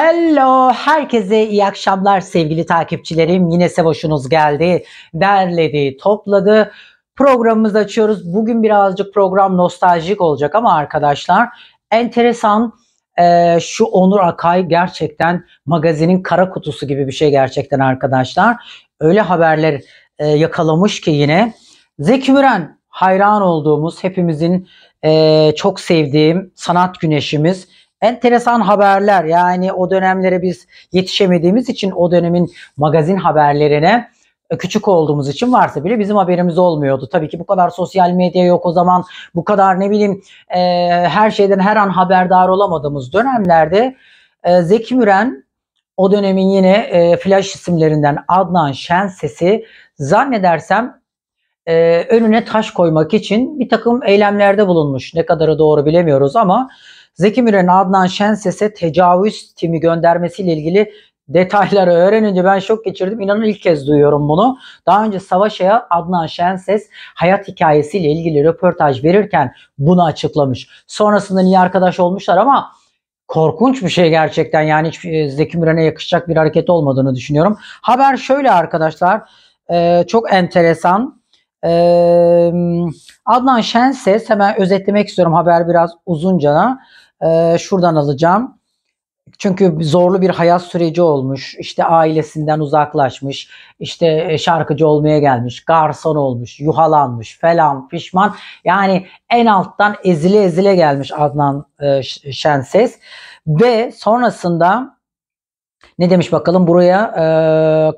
Hello, herkese iyi akşamlar sevgili takipçilerim. Yine Sevoş'unuz geldi, derledi, topladı. Programımızı açıyoruz. Bugün birazcık program nostaljik olacak ama arkadaşlar enteresan e, şu Onur Akay gerçekten magazinin kara kutusu gibi bir şey gerçekten arkadaşlar. Öyle haberler e, yakalamış ki yine. Zeki Müren hayran olduğumuz hepimizin e, çok sevdiğim sanat güneşimiz enteresan haberler yani o dönemlere biz yetişemediğimiz için o dönemin magazin haberlerine e, küçük olduğumuz için varsa bile bizim haberimiz olmuyordu. Tabii ki bu kadar sosyal medya yok o zaman bu kadar ne bileyim e, her şeyden her an haberdar olamadığımız dönemlerde e, Zeki Müren o dönemin yine e, flash isimlerinden Adnan Şen sesi zannedersem e, önüne taş koymak için bir takım eylemlerde bulunmuş. Ne kadarı doğru bilemiyoruz ama Zeki Müren, Adnan Şenses'e tecavüz timi göndermesiyle ilgili detayları öğrenince ben şok geçirdim. İnanın ilk kez duyuyorum bunu. Daha önce Savaş'a Adnan Şenses hayat hikayesiyle ilgili röportaj verirken bunu açıklamış. Sonrasında iyi arkadaş olmuşlar ama korkunç bir şey gerçekten. Yani hiç e, Zeki Müren'e yakışacak bir hareket olmadığını düşünüyorum. Haber şöyle arkadaşlar. E, çok enteresan. Ee, Adnan Şenses hemen özetlemek istiyorum haber biraz uzunca e, şuradan alacağım. Çünkü zorlu bir hayat süreci olmuş. İşte ailesinden uzaklaşmış. işte e, şarkıcı olmaya gelmiş. Garson olmuş. Yuhalanmış falan pişman. Yani en alttan ezile ezile gelmiş Adnan e, Şenses. Ve sonrasında ne demiş bakalım buraya e,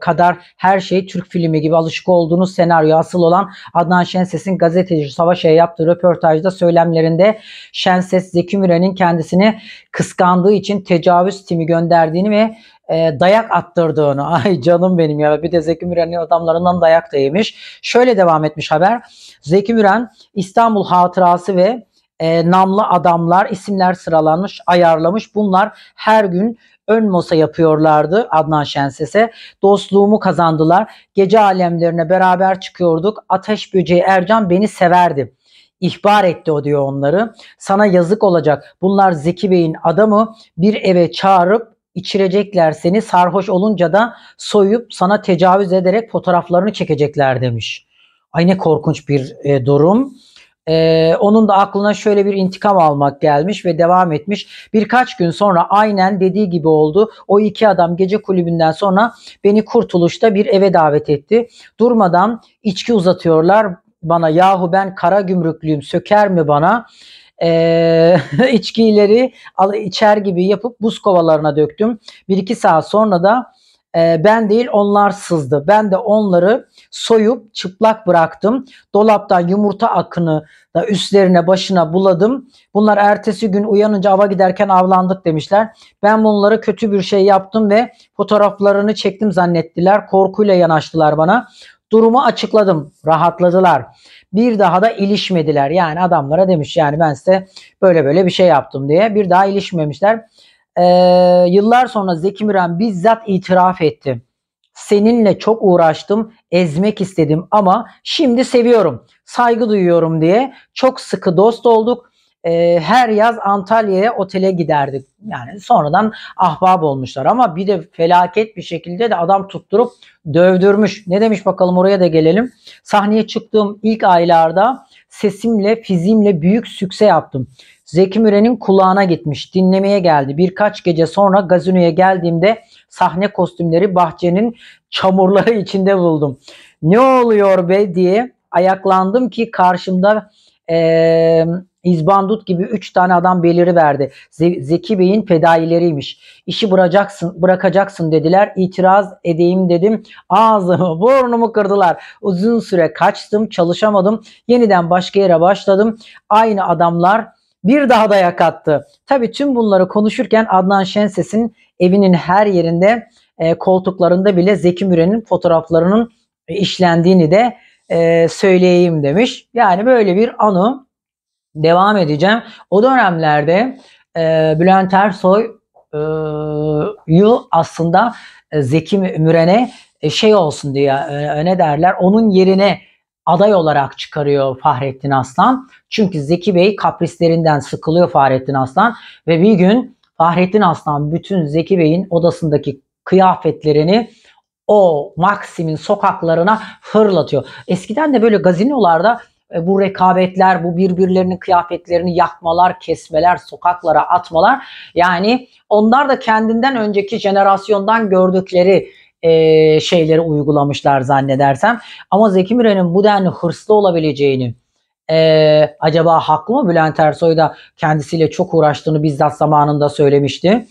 kadar her şey Türk filmi gibi alışık olduğunuz senaryo asıl olan Adnan Şenses'in gazeteci Savaş'a yaptığı röportajda söylemlerinde Şenses Zeki Müren'in kendisini kıskandığı için tecavüz timi gönderdiğini ve e, dayak attırdığını. Ay canım benim ya. Bir de Zeki Müren'in adamlarından dayak da yemiş. Şöyle devam etmiş haber. Zeki Müren İstanbul hatırası ve e, namlı adamlar isimler sıralanmış, ayarlamış. Bunlar her gün ön masa yapıyorlardı Adnan Şenses'e. Dostluğumu kazandılar. Gece alemlerine beraber çıkıyorduk. Ateş böceği Ercan beni severdi. İhbar etti o diyor onları. Sana yazık olacak. Bunlar Zeki Bey'in adamı bir eve çağırıp içirecekler seni. Sarhoş olunca da soyup sana tecavüz ederek fotoğraflarını çekecekler demiş. Ay ne korkunç bir e, durum. Ee, onun da aklına şöyle bir intikam almak gelmiş ve devam etmiş. Birkaç gün sonra aynen dediği gibi oldu. O iki adam gece kulübünden sonra beni kurtuluşta bir eve davet etti. Durmadan içki uzatıyorlar bana. Yahu ben kara gümrüklüyüm söker mi bana? Ee, içkileri içer gibi yapıp buz kovalarına döktüm. Bir iki saat sonra da ee, ben değil onlar sızdı. Ben de onları soyup çıplak bıraktım. Dolaptan yumurta akını da üstlerine başına buladım. Bunlar ertesi gün uyanınca ava giderken avlandık demişler. Ben bunlara kötü bir şey yaptım ve fotoğraflarını çektim zannettiler. Korkuyla yanaştılar bana. Durumu açıkladım. Rahatladılar. Bir daha da ilişmediler. Yani adamlara demiş yani ben size böyle böyle bir şey yaptım diye. Bir daha ilişmemişler e, yıllar sonra Zeki Müren bizzat itiraf etti. Seninle çok uğraştım, ezmek istedim ama şimdi seviyorum, saygı duyuyorum diye çok sıkı dost olduk e, her yaz Antalya'ya otele giderdik. Yani sonradan ahbab olmuşlar ama bir de felaket bir şekilde de adam tutturup dövdürmüş. Ne demiş bakalım oraya da gelelim. Sahneye çıktığım ilk aylarda sesimle, fizimle büyük sükse yaptım. Zeki Müren'in kulağına gitmiş. Dinlemeye geldi. Birkaç gece sonra gazinoya geldiğimde sahne kostümleri bahçenin çamurları içinde buldum. Ne oluyor be diye ayaklandım ki karşımda eee İzbandut gibi 3 tane adam beliri verdi. Zeki Bey'in fedaileriymiş. İşi bırakacaksın, bırakacaksın dediler. İtiraz edeyim dedim. Ağzımı, burnumu kırdılar. Uzun süre kaçtım, çalışamadım. Yeniden başka yere başladım. Aynı adamlar bir daha dayak attı. Tabii tüm bunları konuşurken Adnan Şenses'in evinin her yerinde e, koltuklarında bile Zeki Müren'in fotoğraflarının e, işlendiğini de e, söyleyeyim demiş. Yani böyle bir anı devam edeceğim. O dönemlerde e, Bülent Ersoy e, yu aslında e, Zeki Müren'e e, şey olsun diye e, ne derler onun yerine aday olarak çıkarıyor Fahrettin Aslan. Çünkü Zeki Bey kaprislerinden sıkılıyor Fahrettin Aslan ve bir gün Fahrettin Aslan bütün Zeki Bey'in odasındaki kıyafetlerini o Maksim'in sokaklarına fırlatıyor. Eskiden de böyle gazinolarda e, bu rekabetler, bu birbirlerinin kıyafetlerini yakmalar, kesmeler, sokaklara atmalar yani onlar da kendinden önceki jenerasyondan gördükleri e, şeyleri uygulamışlar zannedersem. Ama Zeki Müren'in bu denli hırslı olabileceğini e, acaba haklı mı Bülent Ersoy da kendisiyle çok uğraştığını bizzat zamanında söylemişti.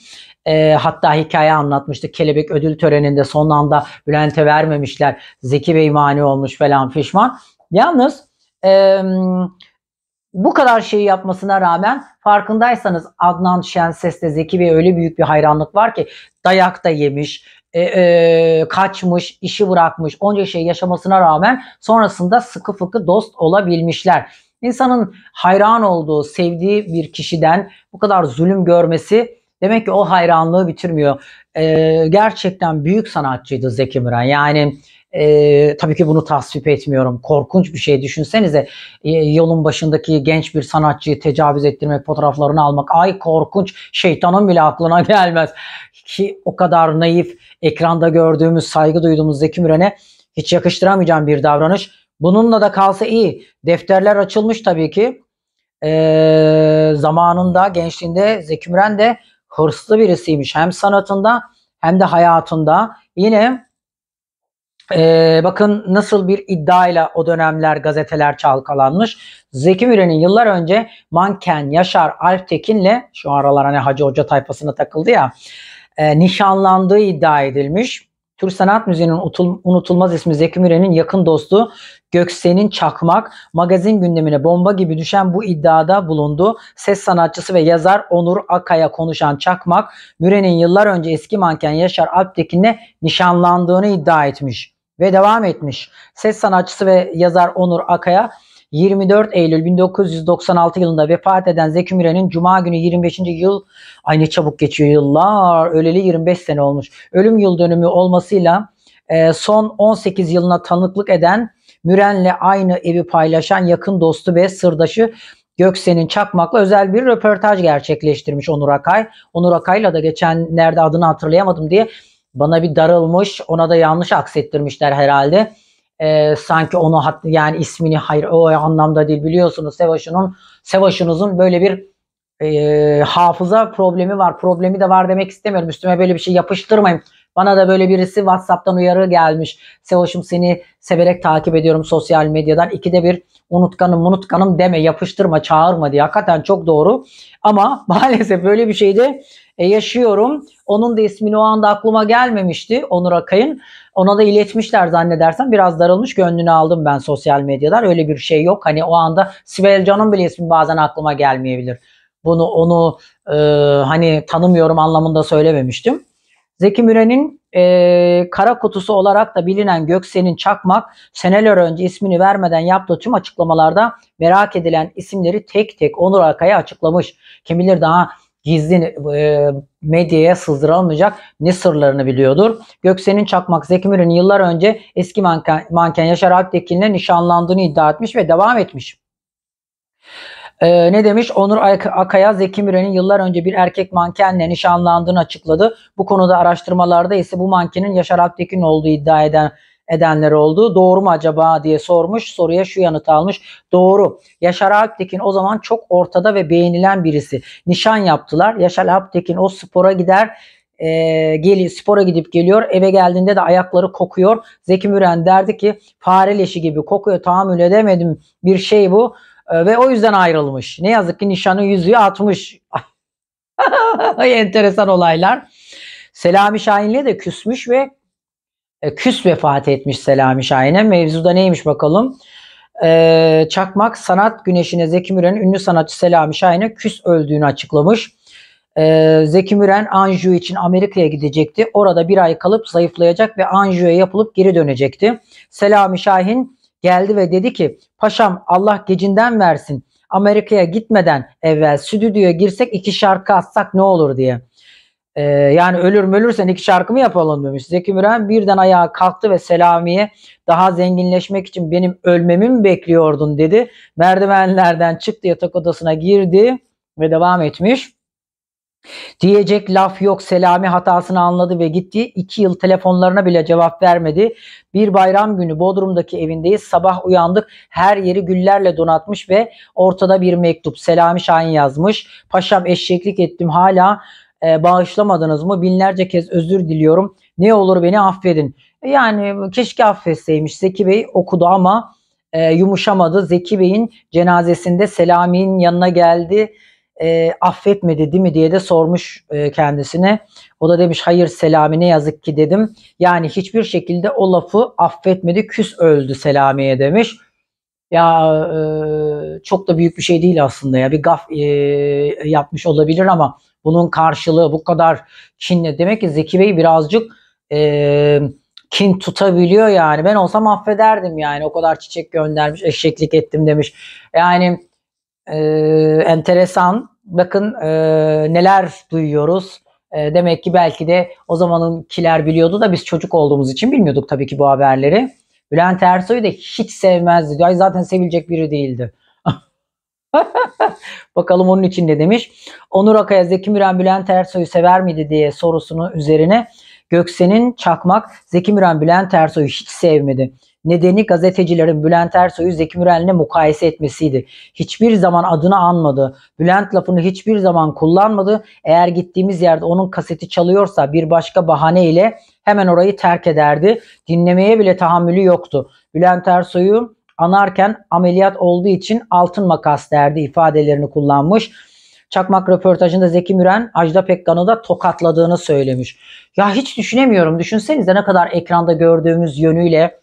E, hatta hikaye anlatmıştı. Kelebek ödül töreninde son anda Bülent'e vermemişler. Zeki Bey mani olmuş falan pişman. Yalnız e, bu kadar şeyi yapmasına rağmen farkındaysanız Adnan Şenses'te Zeki Bey öyle büyük bir hayranlık var ki dayak da yemiş, e, e, kaçmış, işi bırakmış, onca şey yaşamasına rağmen sonrasında sıkı fıkı dost olabilmişler. İnsanın hayran olduğu, sevdiği bir kişiden bu kadar zulüm görmesi demek ki o hayranlığı bitirmiyor. E, gerçekten büyük sanatçıydı Zeki Müren. Yani e, tabii ki bunu tasvip etmiyorum. Korkunç bir şey düşünsenize. E, yolun başındaki genç bir sanatçıyı tecavüz ettirmek, fotoğraflarını almak. Ay korkunç. Şeytanın bile aklına gelmez. Ki o kadar naif, ekranda gördüğümüz, saygı duyduğumuz Zeki Müren'e hiç yakıştıramayacağım bir davranış. Bununla da kalsa iyi. Defterler açılmış tabii ki. E, zamanında, gençliğinde Zeki Müren de hırslı birisiymiş. Hem sanatında hem de hayatında. Yine ee, bakın nasıl bir iddiayla o dönemler gazeteler çalkalanmış. Zeki Müren'in yıllar önce Manken, Yaşar, Alp Tekin'le şu aralar hani Hacı Hoca tayfasına takıldı ya e, nişanlandığı iddia edilmiş. Türk Sanat Müziği'nin unutulmaz ismi Zeki Müren'in yakın dostu Göksen'in Çakmak magazin gündemine bomba gibi düşen bu iddiada bulundu. Ses sanatçısı ve yazar Onur Akaya konuşan Çakmak, Müren'in yıllar önce eski manken Yaşar Alptekin'le nişanlandığını iddia etmiş ve devam etmiş. Ses sanatçısı ve yazar Onur Akaya 24 Eylül 1996 yılında vefat eden Zeki Müren'in Cuma günü 25. yıl aynı çabuk geçiyor yıllar öleli 25 sene olmuş. Ölüm yıl dönümü olmasıyla e, son 18 yılına tanıklık eden Müren'le aynı evi paylaşan yakın dostu ve sırdaşı Göksen'in Çakmak'la özel bir röportaj gerçekleştirmiş Onur Akay. Onur Akay'la da geçenlerde adını hatırlayamadım diye bana bir darılmış ona da yanlış aksettirmişler herhalde e, sanki onu yani ismini hayır o anlamda değil biliyorsunuz Sevaş'ın'ın Sevaş'ınızın böyle bir e, hafıza problemi var. Problemi de var demek istemiyorum. Üstüme böyle bir şey yapıştırmayın. Bana da böyle birisi WhatsApp'tan uyarı gelmiş. Sevoş'um seni severek takip ediyorum sosyal medyadan. İkide bir unutkanım unutkanım deme yapıştırma çağırma diye. Hakikaten çok doğru. Ama maalesef böyle bir şeyde e, yaşıyorum. Onun da ismini o anda aklıma gelmemişti Onur Akay'ın. Ona da iletmişler zannedersem. Biraz darılmış gönlünü aldım ben sosyal medyadan. Öyle bir şey yok. Hani o anda Sibel Can'ın bile ismi bazen aklıma gelmeyebilir. Bunu onu e, hani tanımıyorum anlamında söylememiştim. Zeki Müren'in e, kara kutusu olarak da bilinen Göksel'in Çakmak seneler önce ismini vermeden yaptığı tüm açıklamalarda merak edilen isimleri tek tek Onur Akay'a açıklamış. Kim bilir daha gizli e, medyaya sızdırılmayacak ne sırlarını biliyordur. Göksel'in Çakmak Zeki Müren'in yıllar önce eski manken, manken Yaşar Alptekin'le nişanlandığını iddia etmiş ve devam etmiş. Ee, ne demiş? Onur Akaya Zeki Müren'in yıllar önce bir erkek mankenle nişanlandığını açıkladı. Bu konuda araştırmalarda ise bu mankenin Yaşar Alptekin olduğu iddia eden edenler oldu. Doğru mu acaba diye sormuş. Soruya şu yanıt almış. Doğru. Yaşar Alptekin o zaman çok ortada ve beğenilen birisi. Nişan yaptılar. Yaşar Alptekin o spora gider e, geli, spora gidip geliyor. Eve geldiğinde de ayakları kokuyor. Zeki Müren derdi ki fare leşi gibi kokuyor. Tahammül edemedim bir şey bu. E, ve o yüzden ayrılmış. Ne yazık ki nişanı yüzüğü atmış. Enteresan olaylar. Selami Şahin'le de küsmüş ve e, küs vefat etmiş Selami Şahin'e. Mevzuda neymiş bakalım. Ee, Çakmak sanat güneşine Zeki Müren'in ünlü sanatçı Selami Şahin'e küs öldüğünü açıklamış. Ee, Zeki Müren Anjou için Amerika'ya gidecekti. Orada bir ay kalıp zayıflayacak ve Anjou'ya yapılıp geri dönecekti. Selami Şahin geldi ve dedi ki paşam Allah gecinden versin. Amerika'ya gitmeden evvel stüdyoya girsek iki şarkı atsak ne olur diye. Ee, yani ölür mü ölürsen iki şarkımı yapalım demiş. Zeki Müren birden ayağa kalktı ve Selami'ye daha zenginleşmek için benim ölmemi mi bekliyordun dedi. Merdivenlerden çıktı yatak odasına girdi ve devam etmiş. Diyecek laf yok Selami hatasını anladı ve gitti. İki yıl telefonlarına bile cevap vermedi. Bir bayram günü Bodrum'daki evindeyiz. Sabah uyandık. Her yeri güllerle donatmış ve ortada bir mektup. Selami Şahin yazmış. Paşam eşeklik ettim hala e, bağışlamadınız mı? Binlerce kez özür diliyorum. Ne olur beni affedin. Yani keşke affetseymiş. Zeki Bey okudu ama e, yumuşamadı. Zeki Bey'in cenazesinde Selami'nin yanına geldi. E, affetmedi değil mi diye de sormuş e, kendisine. O da demiş hayır Selami ne yazık ki dedim. Yani hiçbir şekilde o lafı affetmedi. Küs öldü Selami'ye demiş. Ya e, çok da büyük bir şey değil aslında ya. Bir gaf e, yapmış olabilir ama bunun karşılığı bu kadar kinli. Demek ki Zeki Bey birazcık e, kin tutabiliyor yani. Ben olsam affederdim yani. O kadar çiçek göndermiş, eşeklik ettim demiş. Yani e, enteresan. Bakın e, neler duyuyoruz. E, demek ki belki de o zamanın kiler biliyordu da biz çocuk olduğumuz için bilmiyorduk tabii ki bu haberleri. Bülent Ersoy'u da hiç sevmezdi. Ay zaten sevilecek biri değildi. Bakalım onun için ne demiş. Onur Akaya Zeki Müren Bülent Ersoy'u sever miydi diye sorusunu üzerine Göksen'in çakmak Zeki Müren Bülent Ersoy'u hiç sevmedi. Nedeni gazetecilerin Bülent Ersoy'u Zeki Müren'le mukayese etmesiydi. Hiçbir zaman adını anmadı. Bülent lafını hiçbir zaman kullanmadı. Eğer gittiğimiz yerde onun kaseti çalıyorsa bir başka bahane ile hemen orayı terk ederdi. Dinlemeye bile tahammülü yoktu. Bülent Ersoy'u anarken ameliyat olduğu için altın makas derdi ifadelerini kullanmış. Çakmak röportajında Zeki Müren Ajda Pekkan'ı da tokatladığını söylemiş. Ya hiç düşünemiyorum. Düşünsenize ne kadar ekranda gördüğümüz yönüyle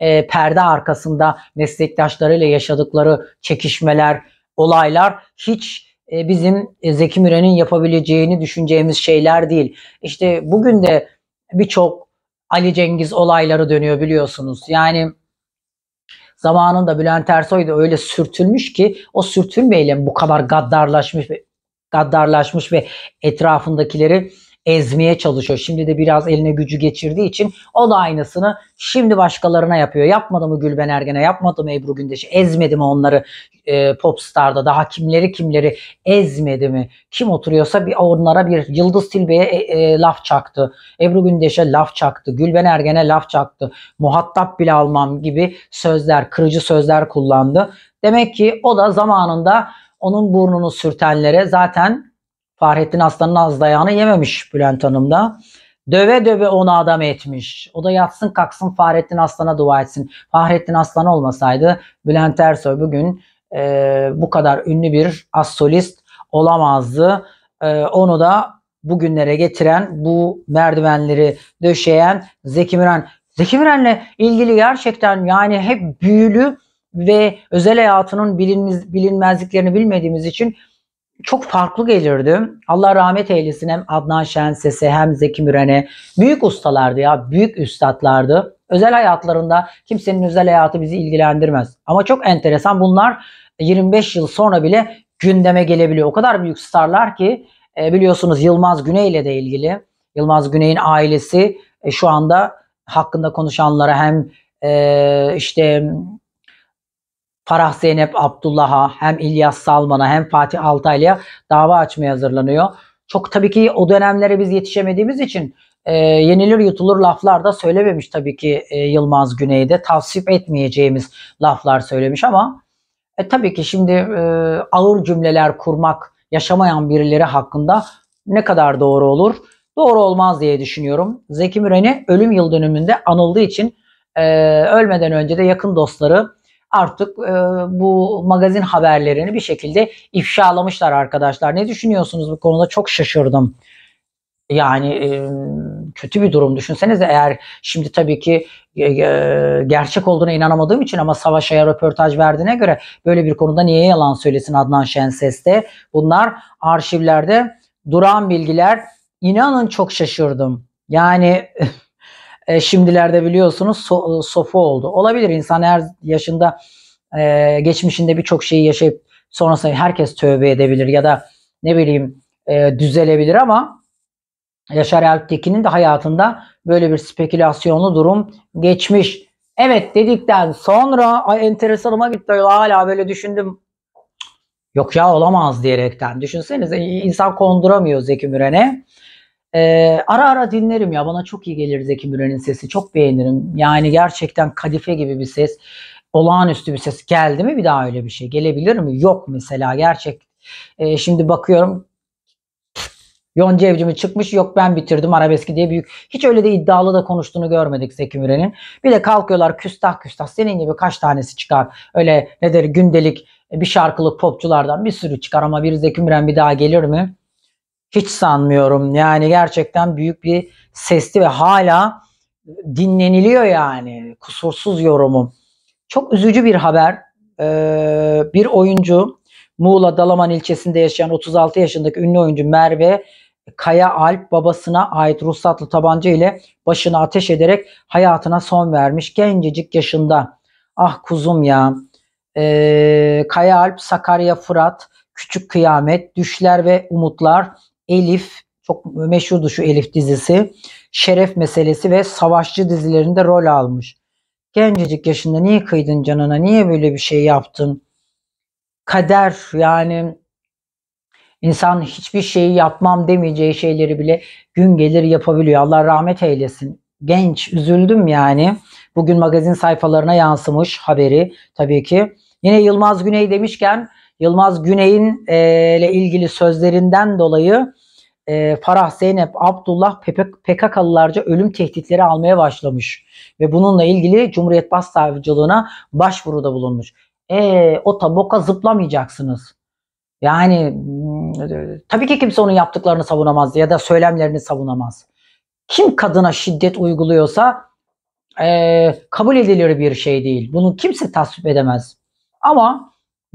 e, perde arkasında meslektaşlarıyla yaşadıkları çekişmeler, olaylar hiç e, bizim e, Zeki Müren'in yapabileceğini düşüneceğimiz şeyler değil. İşte bugün de birçok Ali Cengiz olayları dönüyor biliyorsunuz. Yani Zamanında Bülent Ersoy da öyle sürtülmüş ki o sürtülmeyle bu kadar gaddarlaşmış ve gaddarlaşmış ve etrafındakileri ezmeye çalışıyor. Şimdi de biraz eline gücü geçirdiği için o da aynısını şimdi başkalarına yapıyor. Yapmadı mı Gülben Ergen'e, yapmadı mı Ebru Gündeş'e, ezmedi mi onları e, Popstar'da daha kimleri kimleri ezmedi mi? Kim oturuyorsa bir onlara bir Yıldız Tilbe'ye e, e, laf çaktı. Ebru Gündeş'e laf çaktı. Gülben Ergen'e laf çaktı. Muhatap bile almam gibi sözler, kırıcı sözler kullandı. Demek ki o da zamanında onun burnunu sürtenlere zaten Fahrettin Aslan'ın az dayağını yememiş Bülent Hanım da. Döve döve onu adam etmiş. O da yatsın kalksın Fahrettin Aslan'a dua etsin. Fahrettin Aslan olmasaydı Bülent Ersoy bugün e, bu kadar ünlü bir as solist olamazdı. E, onu da bugünlere getiren, bu merdivenleri döşeyen Zeki Müren. Zeki Müren'le ilgili gerçekten yani hep büyülü ve özel hayatının bilinmez, bilinmezliklerini bilmediğimiz için çok farklı gelirdi. Allah rahmet eylesin hem Adnan Şenses'e hem Zeki Müren'e büyük ustalardı ya büyük üstadlardı. Özel hayatlarında kimsenin özel hayatı bizi ilgilendirmez. Ama çok enteresan bunlar 25 yıl sonra bile gündeme gelebiliyor. O kadar büyük starlar ki e, biliyorsunuz Yılmaz Güney ile de ilgili. Yılmaz Güney'in ailesi e, şu anda hakkında konuşanlara hem e, işte Farah Zeynep Abdullah'a hem İlyas Salman'a hem Fatih Altaylı'ya dava açmaya hazırlanıyor. Çok tabii ki o dönemlere biz yetişemediğimiz için e, yenilir yutulur laflar da söylememiş tabii ki e, Yılmaz Güney'de. Tavsip etmeyeceğimiz laflar söylemiş ama e, tabii ki şimdi e, ağır cümleler kurmak yaşamayan birileri hakkında ne kadar doğru olur? Doğru olmaz diye düşünüyorum. Zeki Müren'i ölüm yıl dönümünde anıldığı için e, ölmeden önce de yakın dostları artık e, bu magazin haberlerini bir şekilde ifşalamışlar arkadaşlar. Ne düşünüyorsunuz bu konuda? Çok şaşırdım. Yani e, kötü bir durum düşünsenize eğer şimdi tabii ki e, e gerçek olduğuna inanamadığım için ama savaşaya röportaj verdiğine göre böyle bir konuda niye yalan söylesin Adnan Şenses'te? Bunlar arşivlerde duran bilgiler. İnanın çok şaşırdım. Yani e, şimdilerde biliyorsunuz so, e, sofu oldu. Olabilir insan her yaşında e, geçmişinde birçok şeyi yaşayıp sonrasında herkes tövbe edebilir ya da ne bileyim e, düzelebilir ama Yaşar Alptekin'in de hayatında böyle bir spekülasyonlu durum geçmiş. Evet dedikten sonra ay enteresanıma gitti hala böyle düşündüm. Yok ya olamaz diyerekten. Düşünsenize insan konduramıyor Zeki Müren'e. Ee, ara ara dinlerim ya bana çok iyi gelir Zeki Müren'in sesi çok beğenirim. Yani gerçekten kadife gibi bir ses olağanüstü bir ses geldi mi bir daha öyle bir şey gelebilir mi? Yok mesela gerçek. Ee, şimdi bakıyorum Yonca Evcim'i çıkmış yok ben bitirdim arabeski diye büyük. Hiç öyle de iddialı da konuştuğunu görmedik Zeki Müren'in. Bir de kalkıyorlar küstah küstah senin gibi kaç tanesi çıkar. Öyle ne der gündelik bir şarkılık popçulardan bir sürü çıkar ama bir Zeki Müren bir daha gelir mi? hiç sanmıyorum. Yani gerçekten büyük bir sesli ve hala dinleniliyor yani. Kusursuz yorumum. Çok üzücü bir haber. Ee, bir oyuncu Muğla Dalaman ilçesinde yaşayan 36 yaşındaki ünlü oyuncu Merve Kaya Alp babasına ait ruhsatlı tabanca ile başını ateş ederek hayatına son vermiş gencecik yaşında. Ah kuzum ya. Ee, Kaya Alp Sakarya Fırat Küçük Kıyamet, Düşler ve Umutlar Elif çok meşhurdu şu Elif dizisi. Şeref meselesi ve savaşçı dizilerinde rol almış. Gencecik yaşında niye kıydın canına? Niye böyle bir şey yaptın? Kader yani insan hiçbir şeyi yapmam demeyeceği şeyleri bile gün gelir yapabiliyor. Allah rahmet eylesin. Genç üzüldüm yani. Bugün magazin sayfalarına yansımış haberi tabii ki. Yine Yılmaz Güney demişken Yılmaz Güney'in e, ile ilgili sözlerinden dolayı e, Farah Zeynep Abdullah PKK'lılarca ölüm tehditleri almaya başlamış ve bununla ilgili Cumhuriyet Başsavcılığına başvuruda bulunmuş. E o taboka zıplamayacaksınız. Yani ıı, tabii ki kimse onun yaptıklarını savunamaz ya da söylemlerini savunamaz. Kim kadına şiddet uyguluyorsa e, kabul edilir bir şey değil. Bunu kimse tasvip edemez. Ama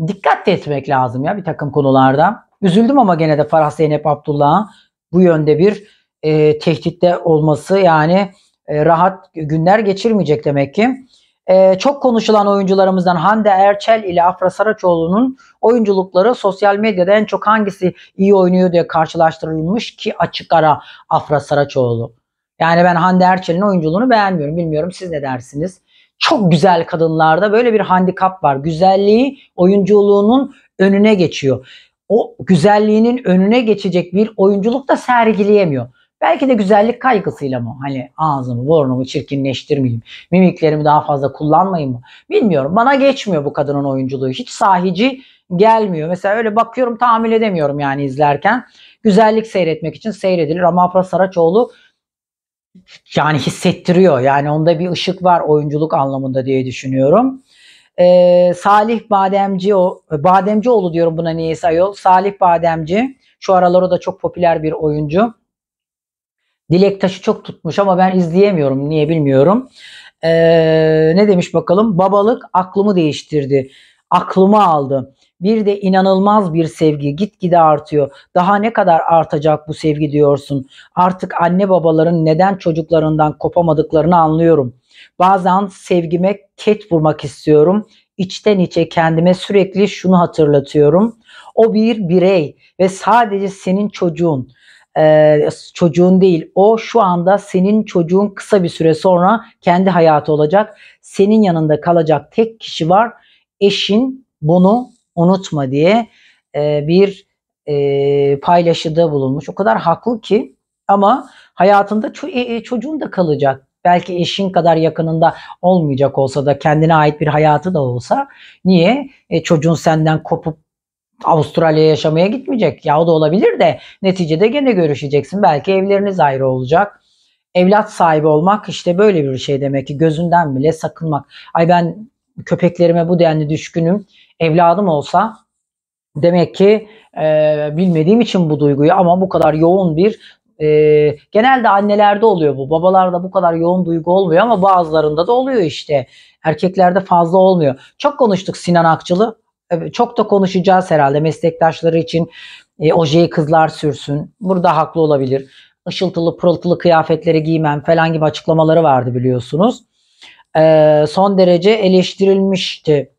dikkat etmek lazım ya bir takım konularda. Üzüldüm ama gene de Farah Zeynep Abdullah'a bu yönde bir e, tehditte olması yani e, rahat günler geçirmeyecek demek ki. E, çok konuşulan oyuncularımızdan Hande Erçel ile Afra Saraçoğlu'nun oyunculukları sosyal medyada en çok hangisi iyi oynuyor diye karşılaştırılmış ki açık ara Afra Saraçoğlu. Yani ben Hande Erçel'in oyunculuğunu beğenmiyorum. Bilmiyorum siz ne dersiniz? çok güzel kadınlarda böyle bir handikap var. Güzelliği oyunculuğunun önüne geçiyor. O güzelliğinin önüne geçecek bir oyunculuk da sergileyemiyor. Belki de güzellik kaygısıyla mı? Hani ağzımı, burnumu çirkinleştirmeyeyim. Mimiklerimi daha fazla kullanmayayım mı? Bilmiyorum. Bana geçmiyor bu kadının oyunculuğu. Hiç sahici gelmiyor. Mesela öyle bakıyorum tahammül edemiyorum yani izlerken. Güzellik seyretmek için seyredilir. Ama Afra Saraçoğlu yani hissettiriyor. Yani onda bir ışık var oyunculuk anlamında diye düşünüyorum. Ee, Salih Bademci o Bademcioğlu diyorum buna niye ayol. Salih Bademci şu aralar o da çok popüler bir oyuncu. Dilek Taş'ı çok tutmuş ama ben izleyemiyorum. Niye bilmiyorum. Ee, ne demiş bakalım? Babalık aklımı değiştirdi. Aklımı aldı bir de inanılmaz bir sevgi gitgide artıyor. Daha ne kadar artacak bu sevgi diyorsun. Artık anne babaların neden çocuklarından kopamadıklarını anlıyorum. Bazen sevgime ket vurmak istiyorum. İçten içe kendime sürekli şunu hatırlatıyorum. O bir birey ve sadece senin çocuğun ee, çocuğun değil. O şu anda senin çocuğun kısa bir süre sonra kendi hayatı olacak. Senin yanında kalacak tek kişi var. Eşin bunu unutma diye e, bir e, paylaşıda bulunmuş. O kadar haklı ki ama hayatında ço- e, e, çocuğun da kalacak. Belki eşin kadar yakınında olmayacak olsa da kendine ait bir hayatı da olsa niye e, çocuğun senden kopup Avustralya'ya yaşamaya gitmeyecek. Ya o da olabilir de neticede gene görüşeceksin. Belki evleriniz ayrı olacak. Evlat sahibi olmak işte böyle bir şey demek ki gözünden bile sakınmak. Ay ben köpeklerime bu denli düşkünüm. Evladım olsa demek ki e, bilmediğim için bu duyguyu ama bu kadar yoğun bir e, genelde annelerde oluyor bu. Babalarda bu kadar yoğun duygu olmuyor ama bazılarında da oluyor işte. Erkeklerde fazla olmuyor. Çok konuştuk Sinan Akçılı. E, çok da konuşacağız herhalde meslektaşları için. E, ojeyi kızlar sürsün. Burada haklı olabilir. Işıltılı pırıltılı kıyafetleri giymem falan gibi açıklamaları vardı biliyorsunuz. Ee, son derece eleştirilmişti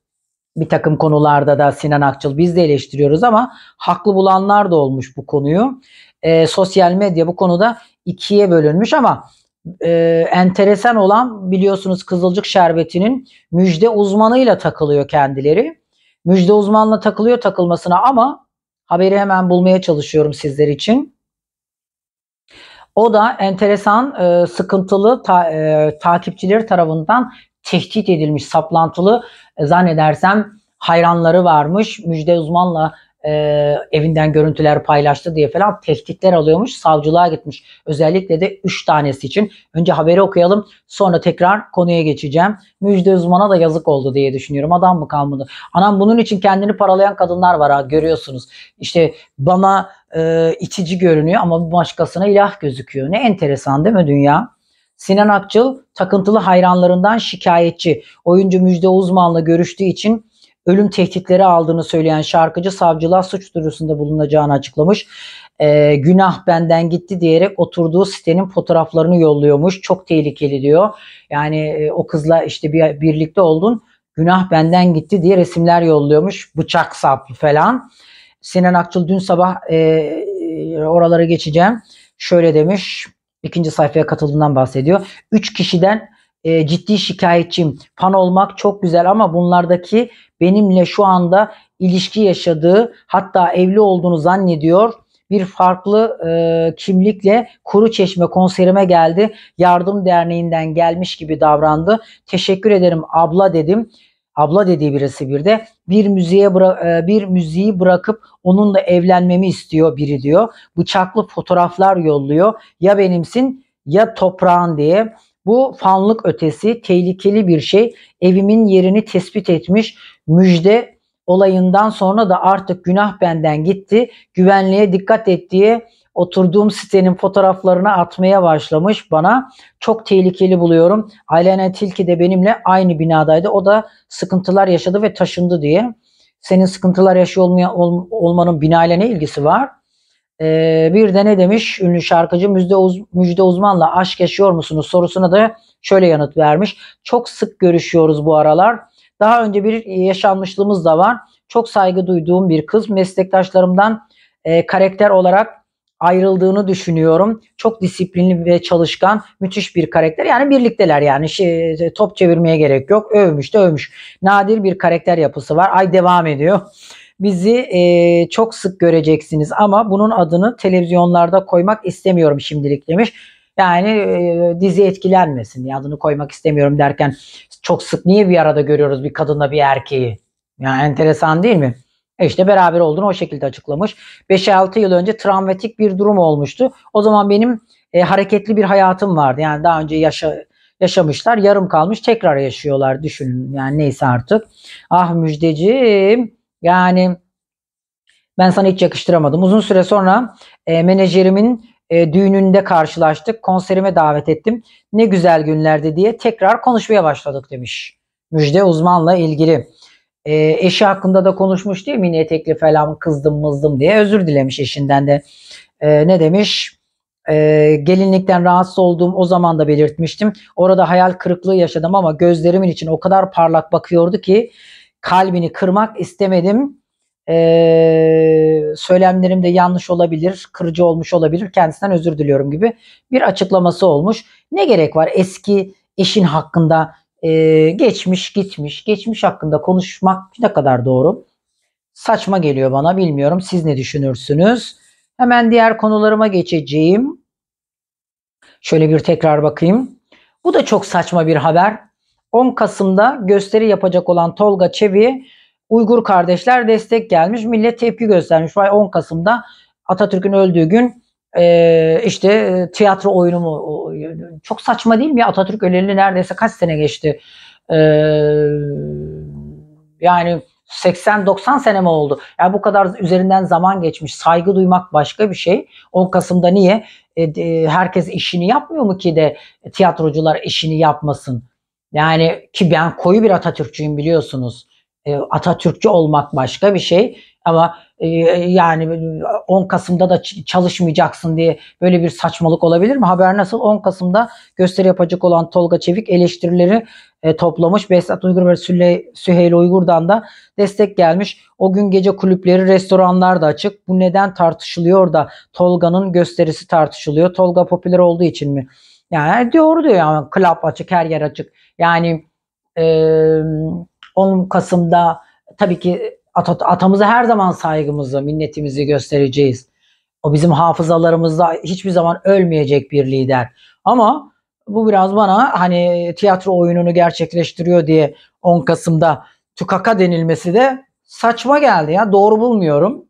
bir takım konularda da Sinan Akçıl biz de eleştiriyoruz ama haklı bulanlar da olmuş bu konuyu. E, sosyal medya bu konuda ikiye bölünmüş ama e, enteresan olan biliyorsunuz Kızılcık Şerbeti'nin müjde uzmanıyla takılıyor kendileri. Müjde uzmanla takılıyor takılmasına ama haberi hemen bulmaya çalışıyorum sizler için. O da enteresan, e, sıkıntılı ta, e, takipçileri tarafından tehdit edilmiş, saplantılı e, zannedersem hayranları varmış. Müjde Uzman'la e, evinden görüntüler paylaştı diye falan tehditler alıyormuş. Savcılığa gitmiş. Özellikle de 3 tanesi için. Önce haberi okuyalım sonra tekrar konuya geçeceğim. Müjde uzmana da yazık oldu diye düşünüyorum. Adam mı kalmadı? Anam bunun için kendini paralayan kadınlar var ha görüyorsunuz. İşte bana e, içici görünüyor ama başkasına ilah gözüküyor. Ne enteresan değil mi dünya? Sinan Akçıl takıntılı hayranlarından şikayetçi. Oyuncu Müjde Uzman'la görüştüğü için ölüm tehditleri aldığını söyleyen şarkıcı savcılığa suç duyurusunda bulunacağını açıklamış. E, günah benden gitti diyerek oturduğu sitenin fotoğraflarını yolluyormuş. Çok tehlikeli diyor. Yani e, o kızla işte bir birlikte oldun. Günah benden gitti diye resimler yolluyormuş. Bıçak saplı falan. Sinan Akçıl dün sabah e, e oralara geçeceğim. Şöyle demiş. İkinci sayfaya katıldığından bahsediyor. Üç kişiden e, ciddi şikayetçiyim. Fan olmak çok güzel ama bunlardaki benimle şu anda ilişki yaşadığı hatta evli olduğunu zannediyor bir farklı e, kimlikle Kuru Çeşme konserime geldi. Yardım Derneği'nden gelmiş gibi davrandı. Teşekkür ederim abla dedim. Abla dediği birisi bir de bir müziğe bıra- e, bir müziği bırakıp onunla evlenmemi istiyor biri diyor. Bıçaklı fotoğraflar yolluyor. Ya benimsin ya toprağın diye. Bu fanlık ötesi tehlikeli bir şey. Evimin yerini tespit etmiş. Müjde olayından sonra da artık günah benden gitti. Güvenliğe dikkat et diye oturduğum sitenin fotoğraflarını atmaya başlamış bana. Çok tehlikeli buluyorum. Aylena Tilki de benimle aynı binadaydı. O da sıkıntılar yaşadı ve taşındı diye. Senin sıkıntılar yaşıyor olmanın binayla ne ilgisi var? Ee, bir de ne demiş ünlü şarkıcı Müjde, Uz Müjde Uzman'la aşk yaşıyor musunuz sorusuna da şöyle yanıt vermiş. Çok sık görüşüyoruz bu aralar. Daha önce bir yaşanmışlığımız da var. Çok saygı duyduğum bir kız. Meslektaşlarımdan e, karakter olarak ayrıldığını düşünüyorum. Çok disiplinli ve çalışkan, müthiş bir karakter. Yani birlikteler yani şey, şey top çevirmeye gerek yok. Övmüş de övmüş. Nadir bir karakter yapısı var. Ay devam ediyor bizi e, çok sık göreceksiniz ama bunun adını televizyonlarda koymak istemiyorum şimdilik demiş. Yani e, dizi etkilenmesin diye adını koymak istemiyorum derken çok sık niye bir arada görüyoruz bir kadınla bir erkeği? Yani enteresan değil mi? E işte beraber olduğunu o şekilde açıklamış. 5-6 yıl önce travmatik bir durum olmuştu. O zaman benim e, hareketli bir hayatım vardı. Yani daha önce yaşa, yaşamışlar, yarım kalmış, tekrar yaşıyorlar düşünün. Yani neyse artık. Ah müjdeciğim yani ben sana hiç yakıştıramadım. Uzun süre sonra e, menajerimin e, düğününde karşılaştık. Konserime davet ettim. Ne güzel günlerdi diye tekrar konuşmaya başladık demiş. Müjde uzmanla ilgili. E, eşi hakkında da konuşmuş değil mi? Yine etekli falan kızdım mızdım diye özür dilemiş eşinden de. E, ne demiş? E, gelinlikten rahatsız olduğum o zaman da belirtmiştim. Orada hayal kırıklığı yaşadım ama gözlerimin için o kadar parlak bakıyordu ki kalbini kırmak istemedim. Ee, söylemlerim de yanlış olabilir, kırıcı olmuş olabilir. Kendisinden özür diliyorum gibi bir açıklaması olmuş. Ne gerek var eski eşin hakkında e, geçmiş gitmiş, geçmiş hakkında konuşmak ne kadar doğru? Saçma geliyor bana bilmiyorum. Siz ne düşünürsünüz? Hemen diğer konularıma geçeceğim. Şöyle bir tekrar bakayım. Bu da çok saçma bir haber. 10 Kasım'da gösteri yapacak olan Tolga Çevi'ye Uygur kardeşler destek gelmiş. Millet tepki göstermiş. Vay 10 Kasım'da Atatürk'ün öldüğü gün e, işte e, tiyatro oyunu mu? Çok saçma değil mi? Atatürk öleli neredeyse kaç sene geçti? E, yani 80-90 sene mi oldu? Yani bu kadar üzerinden zaman geçmiş. Saygı duymak başka bir şey. 10 Kasım'da niye? E, e, herkes işini yapmıyor mu ki de tiyatrocular işini yapmasın? Yani ki ben koyu bir Atatürkçüyüm biliyorsunuz. E, Atatürkçü olmak başka bir şey ama e, yani 10 Kasım'da da çalışmayacaksın diye böyle bir saçmalık olabilir mi? Haber nasıl? 10 Kasım'da gösteri yapacak olan Tolga Çevik eleştirileri e, toplamış. Besat Uygur ve Süle, Süheyl Uygur'dan da destek gelmiş. O gün gece kulüpleri, restoranlar da açık. Bu neden tartışılıyor da Tolga'nın gösterisi tartışılıyor. Tolga popüler olduğu için mi? Yani doğru diyor yani klap açık her yer açık. Yani e, 10 Kasım'da tabii ki at, atamıza her zaman saygımızı, minnetimizi göstereceğiz. O bizim hafızalarımızda hiçbir zaman ölmeyecek bir lider. Ama bu biraz bana hani tiyatro oyununu gerçekleştiriyor diye 10 Kasım'da tukaka denilmesi de saçma geldi ya. Doğru bulmuyorum.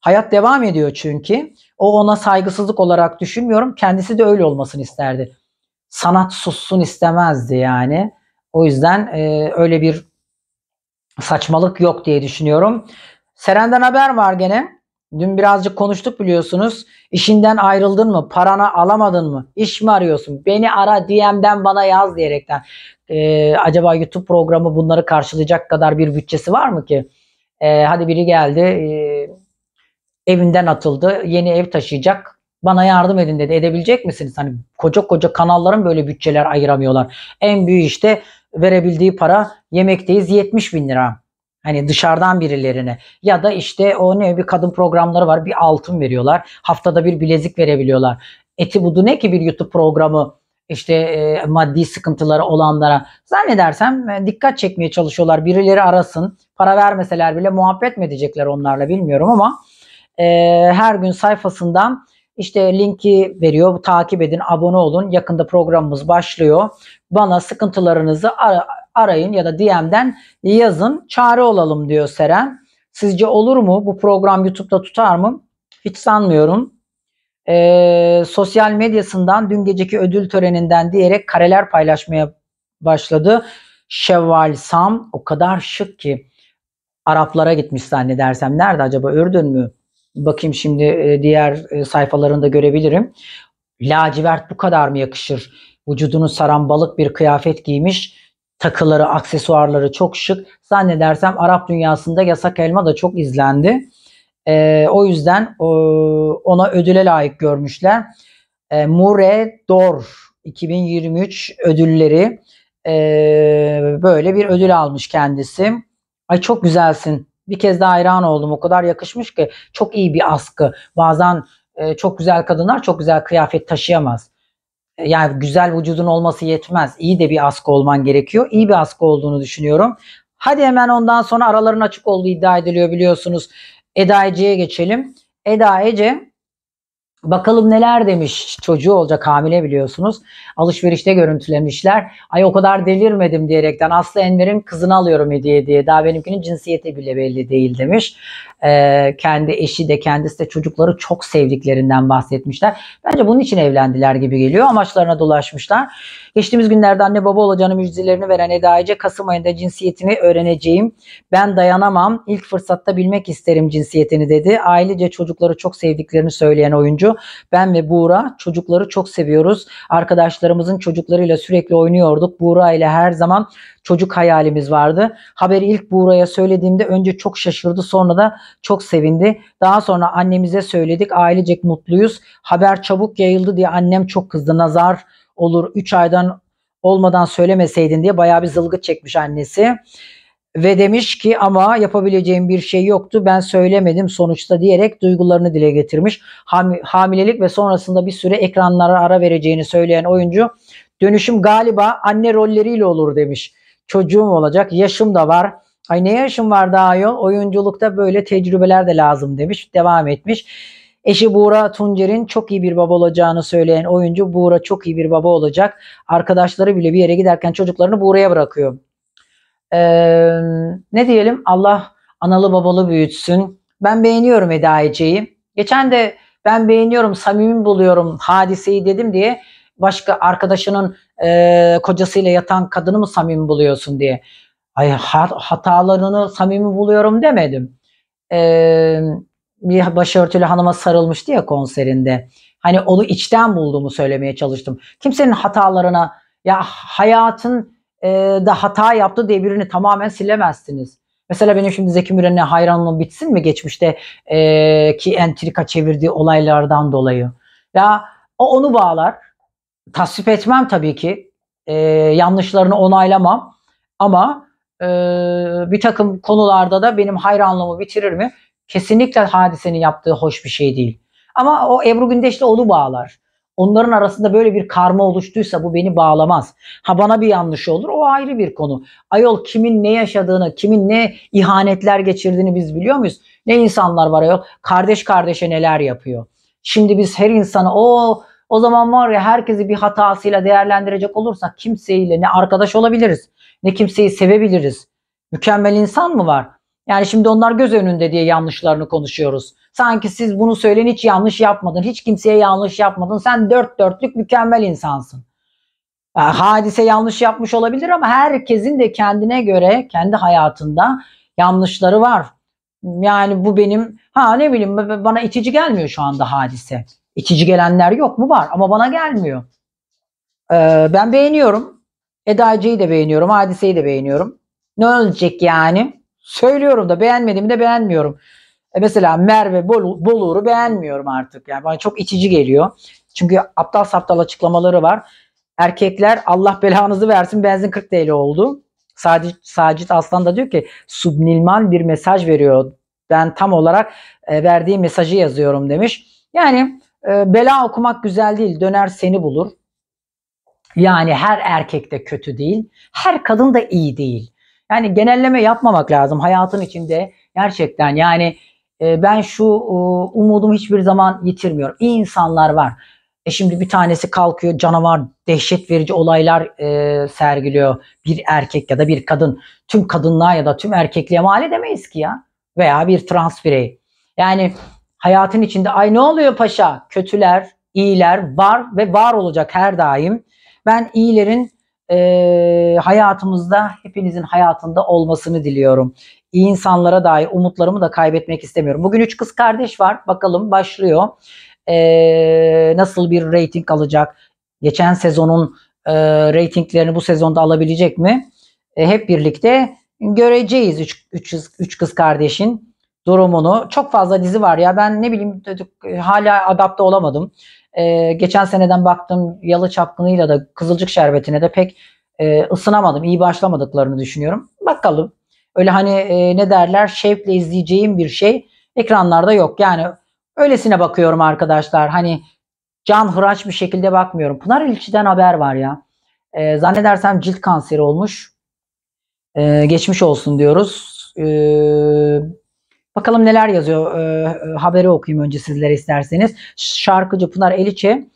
Hayat devam ediyor çünkü. O ona saygısızlık olarak düşünmüyorum. Kendisi de öyle olmasını isterdi. Sanat sussun istemezdi yani. O yüzden e, öyle bir saçmalık yok diye düşünüyorum. Seren'den haber var gene. Dün birazcık konuştuk biliyorsunuz. İşinden ayrıldın mı? Parana alamadın mı? İş mi arıyorsun? Beni ara DM'den bana yaz diyerekten. Ee, acaba YouTube programı bunları karşılayacak kadar bir bütçesi var mı ki? Ee, hadi biri geldi. Ee, evinden atıldı. Yeni ev taşıyacak. Bana yardım edin dedi. Edebilecek misiniz? Hani koca koca kanalların böyle bütçeler ayıramıyorlar. En büyük işte verebildiği para yemekteyiz 70 bin lira. Hani dışarıdan birilerine ya da işte o ne bir kadın programları var bir altın veriyorlar. Haftada bir bilezik verebiliyorlar. Eti budu ne ki bir YouTube programı işte e, maddi sıkıntıları olanlara zannedersem e, dikkat çekmeye çalışıyorlar. Birileri arasın para vermeseler bile muhabbet mi edecekler onlarla bilmiyorum ama e, her gün sayfasından işte linki veriyor. Takip edin, abone olun. Yakında programımız başlıyor. Bana sıkıntılarınızı ar- arayın ya da DM'den yazın. Çare olalım diyor Seren. Sizce olur mu? Bu program YouTube'da tutar mı? Hiç sanmıyorum. Ee, sosyal medyasından dün geceki ödül töreninden diyerek kareler paylaşmaya başladı. Şevval Sam o kadar şık ki Araplara gitmiş zannedersem. Nerede acaba? Ürdün mü? Bakayım şimdi e, diğer e, sayfalarında görebilirim. Lacivert bu kadar mı yakışır? Vücudunu saran balık bir kıyafet giymiş. Takıları, aksesuarları çok şık. Zannedersem Arap dünyasında Yasak Elma da çok izlendi. E, o yüzden e, ona ödüle layık görmüşler. E, Mure Dor 2023 ödülleri e, böyle bir ödül almış kendisi. Ay çok güzelsin bir kez daha hayran oldum. O kadar yakışmış ki çok iyi bir askı. Bazen e, çok güzel kadınlar çok güzel kıyafet taşıyamaz. E, yani güzel vücudun olması yetmez. İyi de bir askı olman gerekiyor. İyi bir askı olduğunu düşünüyorum. Hadi hemen ondan sonra araların açık olduğu iddia ediliyor biliyorsunuz. Eda Ece'ye geçelim. Eda Ece Bakalım neler demiş çocuğu olacak hamile biliyorsunuz. Alışverişte görüntülemişler. Ay o kadar delirmedim diyerekten Aslı Enver'in kızını alıyorum hediye diye. Daha benimkinin cinsiyeti bile belli değil demiş. Ee, kendi eşi de kendisi de çocukları çok sevdiklerinden bahsetmişler. Bence bunun için evlendiler gibi geliyor. Amaçlarına dolaşmışlar. Geçtiğimiz günlerde anne baba olacağını müjdelerini veren Eda Ece Kasım ayında cinsiyetini öğreneceğim. Ben dayanamam. İlk fırsatta bilmek isterim cinsiyetini dedi. Ailece çocukları çok sevdiklerini söyleyen oyuncu. Ben ve Buğra çocukları çok seviyoruz. Arkadaşlarımızın çocuklarıyla sürekli oynuyorduk. Buğra ile her zaman çocuk hayalimiz vardı. Haberi ilk Buğra'ya söylediğimde önce çok şaşırdı sonra da çok sevindi. Daha sonra annemize söyledik ailecek mutluyuz. Haber çabuk yayıldı diye annem çok kızdı. Nazar olur 3 aydan olmadan söylemeseydin diye bayağı bir zılgıt çekmiş annesi. Ve demiş ki ama yapabileceğim bir şey yoktu ben söylemedim sonuçta diyerek duygularını dile getirmiş. Ham hamilelik ve sonrasında bir süre ekranlara ara vereceğini söyleyen oyuncu dönüşüm galiba anne rolleriyle olur demiş. Çocuğum olacak yaşım da var. Ay ne yaşım var daha yol oyunculukta böyle tecrübeler de lazım demiş devam etmiş. Eşi Buğra Tuncer'in çok iyi bir baba olacağını söyleyen oyuncu Buğra çok iyi bir baba olacak. Arkadaşları bile bir yere giderken çocuklarını Buğra'ya bırakıyor. Ee, ne diyelim Allah analı babalı büyütsün. Ben beğeniyorum Eda Ece'yi. Geçen de ben beğeniyorum samimi buluyorum hadiseyi dedim diye başka arkadaşının e, kocasıyla yatan kadını mı samimi buluyorsun diye. Ay hatalarını samimi buluyorum demedim. Ee, bir başörtülü hanıma sarılmıştı ya konserinde. Hani onu içten bulduğumu söylemeye çalıştım. Kimsenin hatalarına ya hayatın e, da hata yaptı diye birini tamamen silemezsiniz. Mesela benim şimdi Zeki Müren'e hayranlığım bitsin mi geçmişte e, ki entrika çevirdiği olaylardan dolayı. Ya o onu bağlar. Tasvip etmem tabii ki. E, yanlışlarını onaylamam. Ama e, bir takım konularda da benim hayranlığımı bitirir mi? Kesinlikle hadisenin yaptığı hoş bir şey değil. Ama o Ebru Gündeş de onu bağlar. Onların arasında böyle bir karma oluştuysa bu beni bağlamaz. Ha bana bir yanlış olur o ayrı bir konu. Ayol kimin ne yaşadığını, kimin ne ihanetler geçirdiğini biz biliyor muyuz? Ne insanlar var ayol? Kardeş kardeşe neler yapıyor? Şimdi biz her insanı o o zaman var ya herkesi bir hatasıyla değerlendirecek olursak kimseyle ne arkadaş olabiliriz ne kimseyi sevebiliriz. Mükemmel insan mı var? Yani şimdi onlar göz önünde diye yanlışlarını konuşuyoruz. Sanki siz bunu söyleyin hiç yanlış yapmadın. Hiç kimseye yanlış yapmadın. Sen dört dörtlük mükemmel insansın. Yani hadise yanlış yapmış olabilir ama herkesin de kendine göre kendi hayatında yanlışları var. Yani bu benim ha ne bileyim bana itici gelmiyor şu anda hadise. İtici gelenler yok mu? Var ama bana gelmiyor. Ee, ben beğeniyorum. Eda'cıyı da beğeniyorum. Hadiseyi de beğeniyorum. Ne olacak yani? Söylüyorum da beğenmediğimi de beğenmiyorum. E mesela Merve Bolur'u beğenmiyorum artık. Yani bana çok içici geliyor. Çünkü aptal saptal açıklamaları var. Erkekler Allah belanızı versin benzin 40 TL oldu. Sacit, Sacit Aslan da diyor ki subnilman bir mesaj veriyor. Ben tam olarak e, verdiği mesajı yazıyorum demiş. Yani e, bela okumak güzel değil. Döner seni bulur. Yani her erkek de kötü değil. Her kadın da iyi değil. Yani genelleme yapmamak lazım hayatın içinde gerçekten yani e, ben şu e, umudumu hiçbir zaman yitirmiyorum. İyi insanlar var. E şimdi bir tanesi kalkıyor canavar dehşet verici olaylar e, sergiliyor bir erkek ya da bir kadın. Tüm kadınlığa ya da tüm erkekliğe mal edemeyiz ki ya. Veya bir trans birey. Yani hayatın içinde ay ne oluyor paşa? Kötüler, iyiler var ve var olacak her daim. Ben iyilerin e, hayatımızda hepinizin hayatında olmasını diliyorum. İyi insanlara dair umutlarımı da kaybetmek istemiyorum. Bugün 3 kız kardeş var. Bakalım başlıyor. E, nasıl bir reyting alacak? Geçen sezonun e, reytinglerini bu sezonda alabilecek mi? E, hep birlikte göreceğiz 3 kız kardeşin durumunu. Çok fazla dizi var ya ben ne bileyim hala adapte olamadım e, geçen seneden baktığım yalı çapkınıyla da kızılcık şerbetine de pek e, ısınamadım. İyi başlamadıklarını düşünüyorum. Bakalım. Öyle hani e, ne derler şevkle izleyeceğim bir şey ekranlarda yok. Yani öylesine bakıyorum arkadaşlar. Hani can hıraç bir şekilde bakmıyorum. Pınar İlçi'den haber var ya. E, zannedersem cilt kanseri olmuş. E, geçmiş olsun diyoruz. E, Bakalım neler yazıyor. E, e, haberi okuyayım önce sizlere isterseniz. Şarkıcı Pınar Eliçi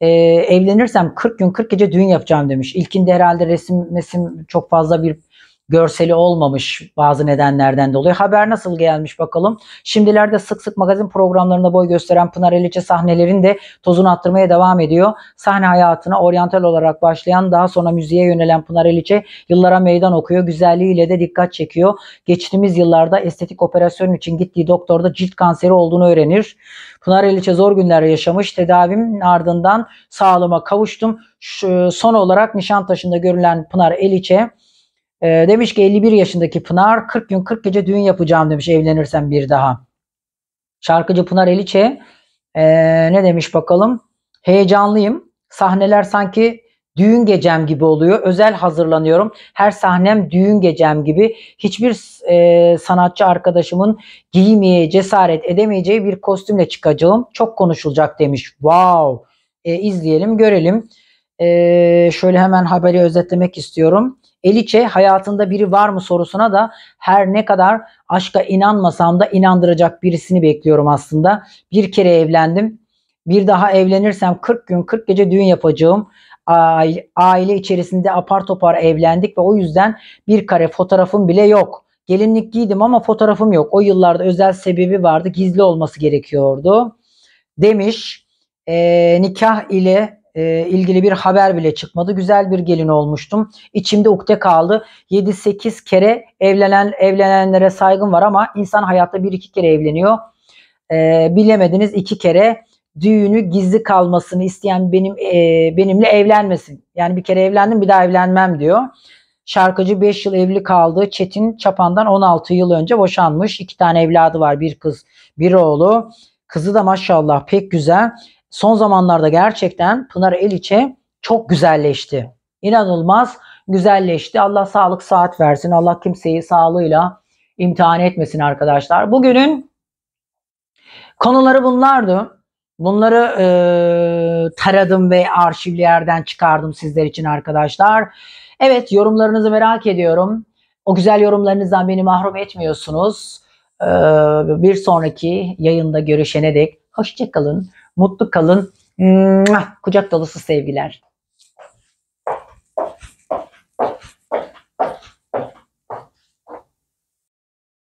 e, evlenirsem 40 gün 40 gece düğün yapacağım demiş. İlkinde herhalde resim mesim çok fazla bir görseli olmamış bazı nedenlerden dolayı. Haber nasıl gelmiş bakalım. Şimdilerde sık sık magazin programlarında boy gösteren Pınar Eliçe sahnelerin de tozunu attırmaya devam ediyor. Sahne hayatına oryantal olarak başlayan daha sonra müziğe yönelen Pınar Eliçe yıllara meydan okuyor. Güzelliğiyle de dikkat çekiyor. Geçtiğimiz yıllarda estetik operasyon için gittiği doktorda cilt kanseri olduğunu öğrenir. Pınar Eliçe zor günler yaşamış. Tedavimin ardından sağlığıma kavuştum. Şu, son olarak Nişantaşı'nda görülen Pınar Eliçe e, demiş ki 51 yaşındaki Pınar 40 gün 40 gece düğün yapacağım demiş evlenirsem bir daha. Şarkıcı Pınar Eliçe e, ne demiş bakalım. Heyecanlıyım. Sahneler sanki düğün gecem gibi oluyor. Özel hazırlanıyorum. Her sahnem düğün gecem gibi. Hiçbir e, sanatçı arkadaşımın giymeye cesaret edemeyeceği bir kostümle çıkacağım. Çok konuşulacak demiş. Wow. E, izleyelim görelim. E, şöyle hemen haberi özetlemek istiyorum. Eliçe hayatında biri var mı sorusuna da her ne kadar aşka inanmasam da inandıracak birisini bekliyorum aslında. Bir kere evlendim. Bir daha evlenirsem 40 gün 40 gece düğün yapacağım. Aile, içerisinde apar topar evlendik ve o yüzden bir kare fotoğrafım bile yok. Gelinlik giydim ama fotoğrafım yok. O yıllarda özel sebebi vardı. Gizli olması gerekiyordu. Demiş. E, nikah ile e, ilgili bir haber bile çıkmadı. Güzel bir gelin olmuştum. İçimde ukde kaldı. 7-8 kere evlenen evlenenlere saygım var ama insan hayatta 1-2 kere evleniyor. E, bilemediniz 2 kere düğünü gizli kalmasını isteyen benim e, benimle evlenmesin. Yani bir kere evlendim bir daha evlenmem diyor. Şarkıcı 5 yıl evli kaldı. Çetin Çapan'dan 16 yıl önce boşanmış. İki tane evladı var. Bir kız, bir oğlu. Kızı da maşallah pek güzel son zamanlarda gerçekten Pınar Eliç'e çok güzelleşti. İnanılmaz güzelleşti. Allah sağlık saat versin. Allah kimseyi sağlığıyla imtihan etmesin arkadaşlar. Bugünün konuları bunlardı. Bunları e, taradım ve arşivlerden çıkardım sizler için arkadaşlar. Evet yorumlarınızı merak ediyorum. O güzel yorumlarınızdan beni mahrum etmiyorsunuz. E, bir sonraki yayında görüşene dek hoşçakalın. Mutlu kalın. Kucak dolusu sevgiler.